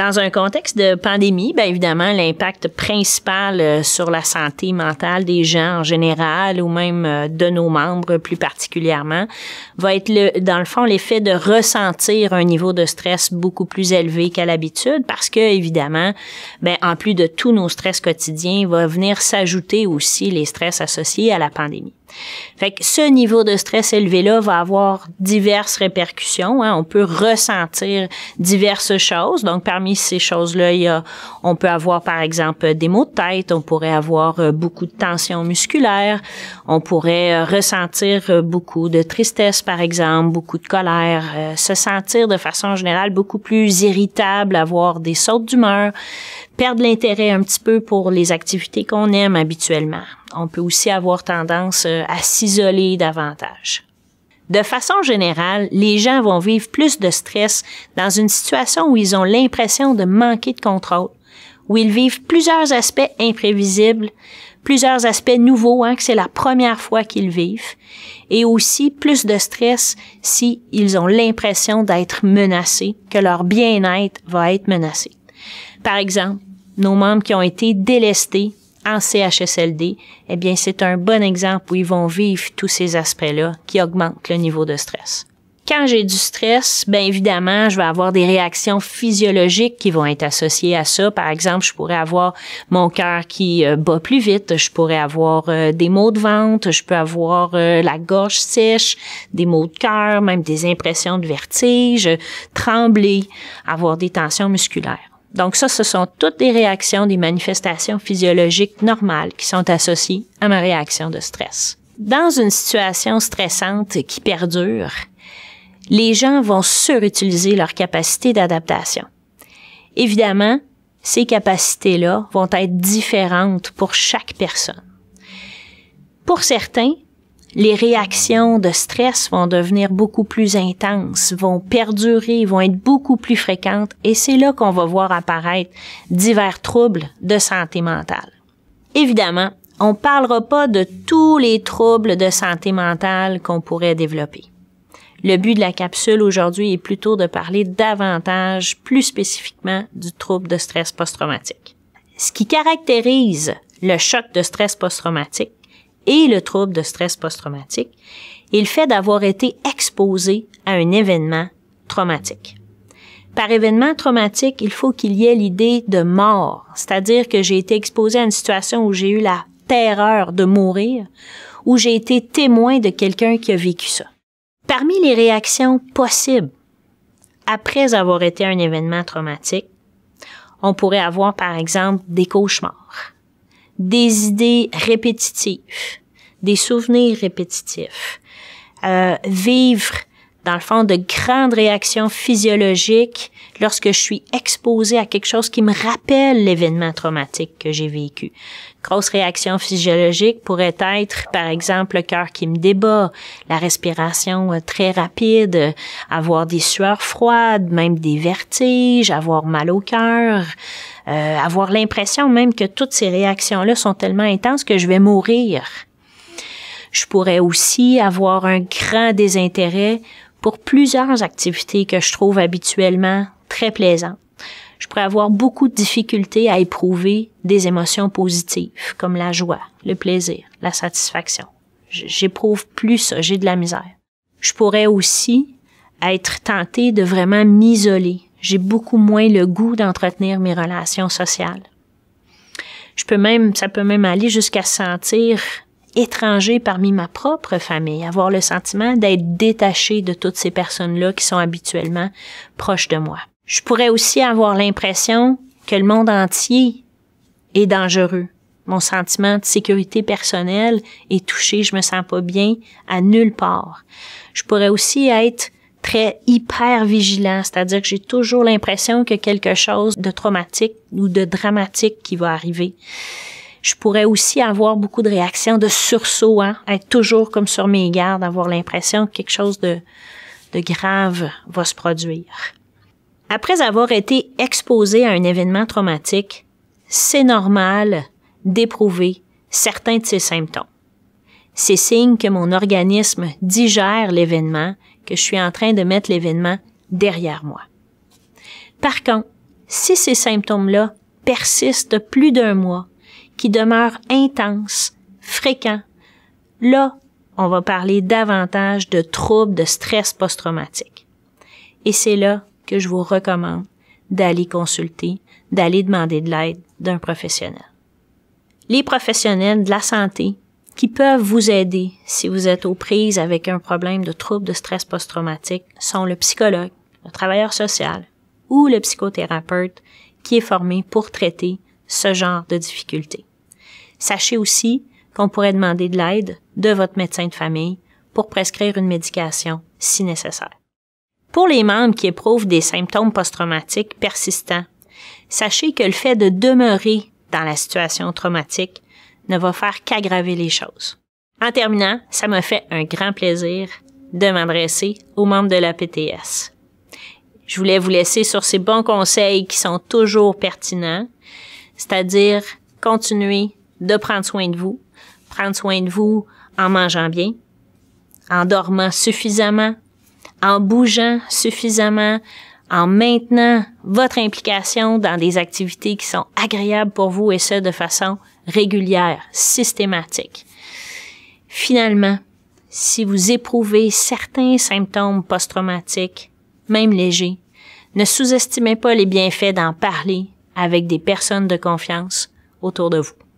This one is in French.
Dans un contexte de pandémie, bien évidemment, l'impact principal euh, sur la santé mentale des gens en général ou même euh, de nos membres plus particulièrement va être le, dans le fond l'effet de ressentir un niveau de stress beaucoup plus élevé qu'à l'habitude parce que évidemment, bien, en plus de tous nos stress quotidiens, va venir s'ajouter aussi les stress associés à la pandémie. Fait que ce niveau de stress élevé-là va avoir diverses répercussions. Hein. On peut ressentir diverses choses. Donc, parmi ces choses-là, il y a, on peut avoir, par exemple, des maux de tête. On pourrait avoir euh, beaucoup de tensions musculaires, On pourrait euh, ressentir euh, beaucoup de tristesse, par exemple, beaucoup de colère. se sentir de façon générale beaucoup plus irritable, avoir des sautes d'humeur, perdre l'intérêt un petit peu pour les activités qu'on aime habituellement on peut aussi avoir tendance euh, à s'isoler davantage. De façon générale, les gens vont vivre plus de stress dans une situation où ils ont l'impression de manquer de contrôle, où ils vivent plusieurs aspects imprévisibles, plusieurs aspects nouveaux, hein, que c'est la première fois qu'ils vivent, et aussi plus de stress si ils ont l'impression d'être menacés, que leur bien-être va être menacé. Par exemple, nos membres qui ont été délestés en CHSLD, eh bien, c'est un bon exemple où ils vont vivre tous ces aspects-là qui augmentent le niveau de stress. Quand j'ai du stress, bien évidemment, je vais avoir des réactions physiologiques qui vont être associées à ça. Par exemple, je pourrais avoir mon cœur qui euh, bat plus vite, je pourrais avoir euh, des maux de ventre, je peux avoir euh, la gorge sèche, des maux de cœur, même des impressions de vertige, trembler, avoir des tensions musculaires. Donc ça, ce sont toutes des réactions, des manifestations physiologiques normales qui sont associées à ma réaction de stress. Dans une situation stressante qui perdure, les gens vont surutiliser leur capacité d'adaptation. Évidemment, ces capacités-là vont être différentes pour chaque personne. Pour certains, les réactions de stress vont devenir beaucoup plus intenses, vont perdurer, vont être beaucoup plus fréquentes et c'est là qu'on va voir apparaître divers troubles de santé mentale. Évidemment, on parlera pas de tous les troubles de santé mentale qu'on pourrait développer. Le but de la capsule aujourd'hui est plutôt de parler davantage, plus spécifiquement, du trouble de stress post-traumatique. Ce qui caractérise le choc de stress post-traumatique, et le trouble de stress post-traumatique et le fait d'avoir été exposé à un événement traumatique. Par événement traumatique, il faut qu'il y ait l'idée de mort, c'est-à-dire que j'ai été exposé à une situation où j'ai eu la terreur de mourir, où j'ai été témoin de quelqu'un qui a vécu ça. Parmi les réactions possibles après avoir été un événement traumatique, on pourrait avoir par exemple des cauchemars, des idées répétitives, des souvenirs répétitifs, euh, vivre dans le fond de grandes réactions physiologiques lorsque je suis exposé à quelque chose qui me rappelle l'événement traumatique que j'ai vécu. Grosse réaction physiologique pourrait être, par exemple, le cœur qui me débat, la respiration euh, très rapide, euh, avoir des sueurs froides, même des vertiges, avoir mal au cœur, euh, avoir l'impression même que toutes ces réactions-là sont tellement intenses que je vais mourir. Je pourrais aussi avoir un grand désintérêt pour plusieurs activités que je trouve habituellement très plaisantes. Je pourrais avoir beaucoup de difficultés à éprouver des émotions positives, comme la joie, le plaisir, la satisfaction. J'éprouve plus ça, j'ai de la misère. Je pourrais aussi être tenté de vraiment m'isoler, j'ai beaucoup moins le goût d'entretenir mes relations sociales. Je peux même, ça peut même aller jusqu'à sentir étranger parmi ma propre famille, avoir le sentiment d'être détaché de toutes ces personnes-là qui sont habituellement proches de moi. Je pourrais aussi avoir l'impression que le monde entier est dangereux. Mon sentiment de sécurité personnelle est touché, je me sens pas bien à nulle part. Je pourrais aussi être très hyper vigilant, c'est-à-dire que j'ai toujours l'impression que quelque chose de traumatique ou de dramatique qui va arriver. Je pourrais aussi avoir beaucoup de réactions de sursaut, hein, être toujours comme sur mes gardes, avoir l'impression que quelque chose de, grave va se produire. Après avoir été exposé à un événement traumatique, c'est normal d'éprouver certains de ces symptômes. ces signes que mon organisme digère l'événement je suis en train de mettre l'événement derrière moi. Par contre, si ces symptômes-là persistent plus d'un mois, qui demeurent intenses, fréquents, là, on va parler davantage de troubles de stress post-traumatique. Et c'est là que je vous recommande d'aller consulter, d'aller demander de l'aide d'un professionnel. Les professionnels de la santé qui peuvent vous aider si vous êtes aux prises avec un problème de trouble de stress post-traumatique sont le psychologue, le travailleur social ou le psychothérapeute qui est formé pour traiter ce genre de difficultés. Sachez aussi qu'on pourrait demander de l'aide de votre médecin de famille pour prescrire une médication si nécessaire. Pour les membres qui éprouvent des symptômes post-traumatiques persistants, sachez que le fait de demeurer dans la situation traumatique ne va faire qu'aggraver les choses. En terminant, ça m'a fait un grand plaisir de m'adresser aux membres de la PTS. Je voulais vous laisser sur ces bons conseils qui sont toujours pertinents, c'est-à-dire continuer de prendre soin de vous, prendre soin de vous en mangeant bien, en dormant suffisamment, en bougeant suffisamment, en maintenant votre implication dans des activités qui sont agréables pour vous et ce de façon régulière, systématique. Finalement, si vous éprouvez certains symptômes post-traumatiques, même légers, ne sous-estimez pas les bienfaits d'en parler avec des personnes de confiance autour de vous.